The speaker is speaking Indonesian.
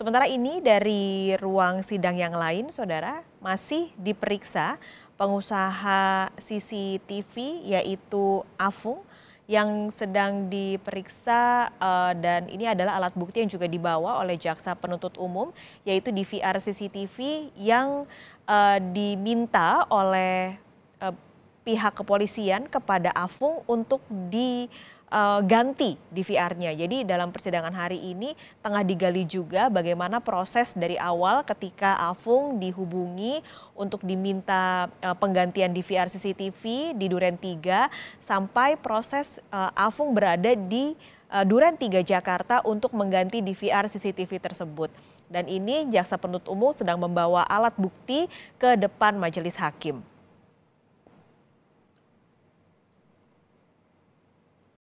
Sementara ini dari ruang sidang yang lain, Saudara, masih diperiksa pengusaha CCTV yaitu Afung yang sedang diperiksa eh, dan ini adalah alat bukti yang juga dibawa oleh jaksa penuntut umum yaitu DVR CCTV yang eh, diminta oleh eh, pihak kepolisian kepada Afung untuk di uh, ganti DVR-nya. Jadi dalam persidangan hari ini tengah digali juga bagaimana proses dari awal ketika Afung dihubungi untuk diminta uh, penggantian DVR CCTV di Duren 3 sampai proses uh, Afung berada di uh, Duren 3 Jakarta untuk mengganti DVR CCTV tersebut. Dan ini jaksa penuntut umum sedang membawa alat bukti ke depan majelis hakim.